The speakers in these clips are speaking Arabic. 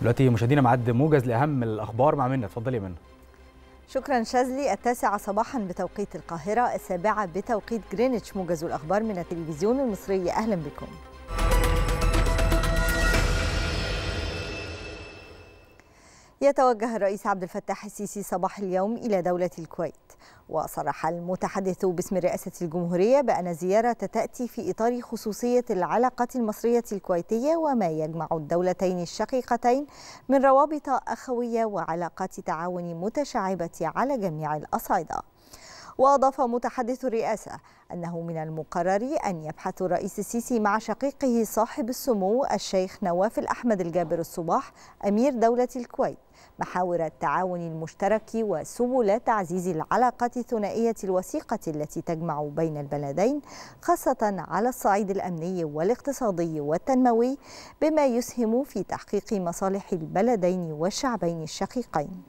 دلوقتي مشاهدينا معد موجز لاهم الاخبار مع منى اتفضلي يا منى شكرا شاذلي التاسعة صباحا بتوقيت القاهرة السابعة بتوقيت جرينتش موجز الأخبار من التلفزيون المصري أهلا بكم يتوجه الرئيس عبد الفتاح السيسي صباح اليوم إلى دولة الكويت وصرح المتحدث باسم رئاسة الجمهورية بأن الزيارة تأتي في إطار خصوصية العلاقة المصرية الكويتية وما يجمع الدولتين الشقيقتين من روابط أخوية وعلاقات تعاون متشعبة على جميع الأصعدة وأضاف متحدث الرئاسة أنه من المقرر أن يبحث الرئيس السيسي مع شقيقه صاحب السمو الشيخ نواف الأحمد الجابر الصباح أمير دولة الكويت محاور التعاون المشترك وسبل تعزيز العلاقات الثنائية الوثيقة التي تجمع بين البلدين خاصة على الصعيد الأمني والاقتصادي والتنموي بما يسهم في تحقيق مصالح البلدين والشعبين الشقيقين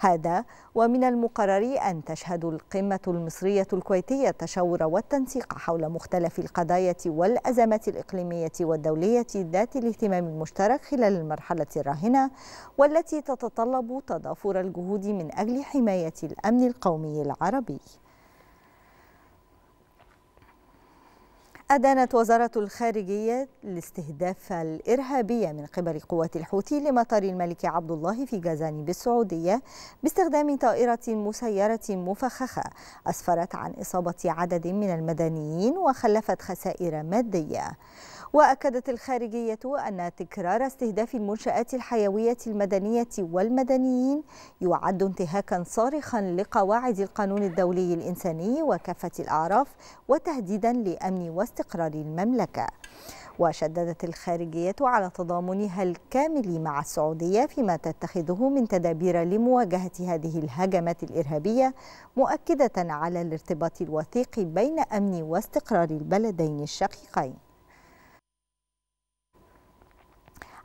هذا ومن المقرر أن تشهد القمة المصرية الكويتية التشاور والتنسيق حول مختلف القضايا والأزمات الإقليمية والدولية ذات الاهتمام المشترك خلال المرحلة الراهنة والتي تتطلب تضافر الجهود من أجل حماية الأمن القومي العربي أدانت وزارة الخارجية الاستهداف الإرهابي من قبل قوات الحوثي لمطار الملك عبد الله في جازان بالسعودية باستخدام طائرة مسيرة مفخخة أسفرت عن إصابة عدد من المدنيين وخلفت خسائر مادية وأكدت الخارجية أن تكرار استهداف المنشآت الحيوية المدنية والمدنيين يعد انتهاكا صارخا لقواعد القانون الدولي الإنساني وكافة الأعراف وتهديدا لأمن واستقرار المملكة وشددت الخارجية على تضامنها الكامل مع السعودية فيما تتخذه من تدابير لمواجهة هذه الهجمات الإرهابية مؤكدة على الارتباط الوثيق بين أمن واستقرار البلدين الشقيقين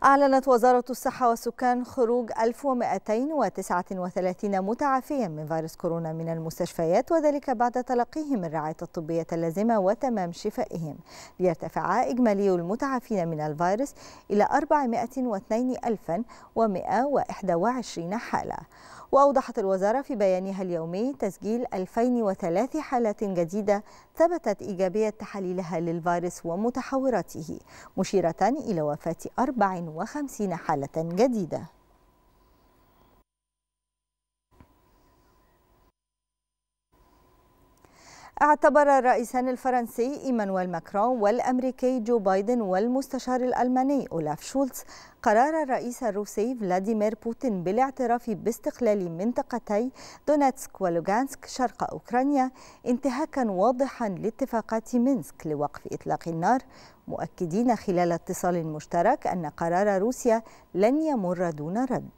أعلنت وزارة الصحة والسكان خروج 1239 متعافيا من فيروس كورونا من المستشفيات وذلك بعد تلقيهم الرعاية الطبية اللازمة وتمام شفائهم ليرتفع إجمالي المتعافين من الفيروس إلى 402121 حالة وأوضحت الوزارة في بيانها اليومي تسجيل 2003 حالات جديدة ثبتت إيجابية تحاليلها للفيروس ومتحوراته مشيرة إلى وفاة 54 حالة جديدة اعتبر الرئيسان الفرنسي إيمانويل ماكرون والأمريكي جو بايدن والمستشار الألماني أولاف شولتز قرار الرئيس الروسي فلاديمير بوتين بالاعتراف باستقلال منطقتي دونيتسك ولوغانسك شرق أوكرانيا انتهاكا واضحا لاتفاقات مينسك لوقف إطلاق النار مؤكدين خلال اتصال مشترك أن قرار روسيا لن يمر دون رد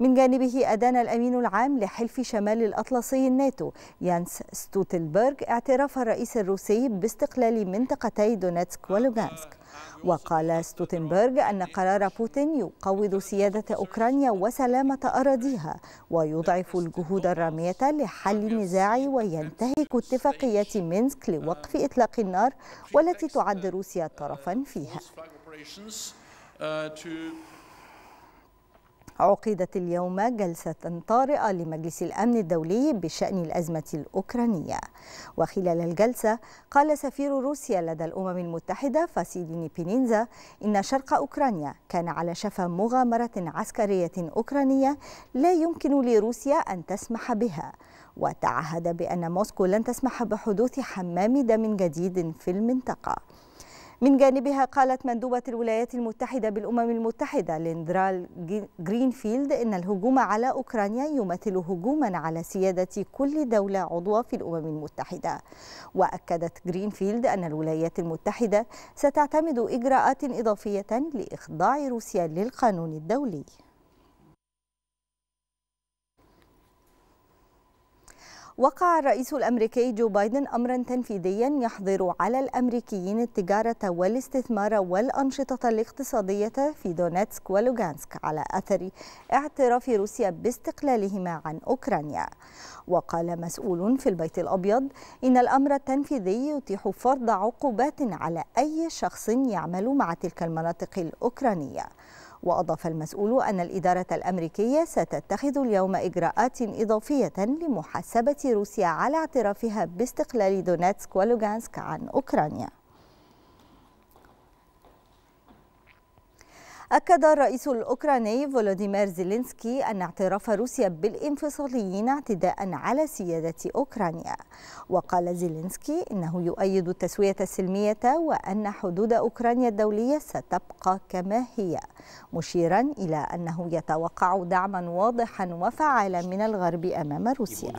من جانبه أدان الأمين العام لحلف شمال الأطلسي الناتو يانس ستوتلبرغ اعتراف الرئيس الروسي باستقلال منطقتي دونيتسك ولوغانسك وقال ستوتنبرغ أن قرار بوتين يقوض سيادة أوكرانيا وسلامة أراضيها ويضعف الجهود الرامية لحل النزاع وينتهك اتفاقية مينسك لوقف إطلاق النار والتي تعد روسيا طرفا فيها. عقدت اليوم جلسة طارئة لمجلس الأمن الدولي بشأن الأزمة الأوكرانية وخلال الجلسة قال سفير روسيا لدى الأمم المتحدة فاسيديني بينينزا إن شرق أوكرانيا كان على شفا مغامرة عسكرية أوكرانية لا يمكن لروسيا أن تسمح بها وتعهد بأن موسكو لن تسمح بحدوث حمام دم جديد في المنطقة من جانبها قالت مندوبة الولايات المتحدة بالأمم المتحدة لندرال جرينفيلد إن الهجوم على أوكرانيا يمثل هجوما على سيادة كل دولة عضوة في الأمم المتحدة وأكدت جرينفيلد أن الولايات المتحدة ستعتمد إجراءات إضافية لإخضاع روسيا للقانون الدولي وقع الرئيس الأمريكي جو بايدن أمرا تنفيذيا يحظر على الأمريكيين التجارة والاستثمار والأنشطة الاقتصادية في دونيتسك ولوغانسك على أثر اعتراف روسيا باستقلالهما عن أوكرانيا وقال مسؤول في البيت الأبيض إن الأمر التنفيذي يتيح فرض عقوبات على أي شخص يعمل مع تلك المناطق الأوكرانية وأضاف المسؤول أن الإدارة الأمريكية ستتخذ اليوم إجراءات إضافية لمحاسبة روسيا على اعترافها باستقلال دونيتسك ولوغانسك عن أوكرانيا أكد الرئيس الأوكراني فولوديمير زيلينسكي أن اعتراف روسيا بالانفصاليين اعتداء على سيادة أوكرانيا وقال زيلينسكي إنه يؤيد التسوية السلمية وأن حدود أوكرانيا الدولية ستبقى كما هي مشيرا إلى أنه يتوقع دعما واضحا وفعالا من الغرب أمام روسيا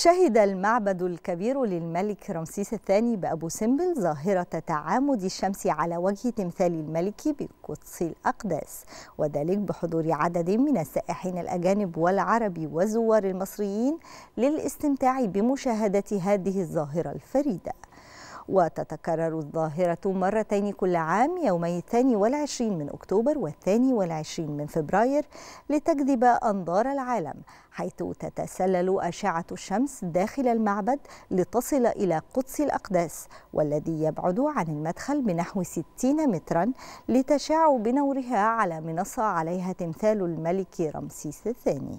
شهد المعبد الكبير للملك رمسيس الثاني بأبو سمبل ظاهرة تعامد الشمس على وجه تمثال الملك بقدس الأقداس وذلك بحضور عدد من السائحين الأجانب والعرب والزوار المصريين للاستمتاع بمشاهدة هذه الظاهرة الفريدة وتتكرر الظاهرة مرتين كل عام يومي الثاني والعشرين من أكتوبر والثاني والعشرين من فبراير لتجذب أنظار العالم حيث تتسلل أشعة الشمس داخل المعبد لتصل إلى قدس الأقداس والذي يبعد عن المدخل بنحو 60 مترا لتشع بنورها على منصة عليها تمثال الملك رمسيس الثاني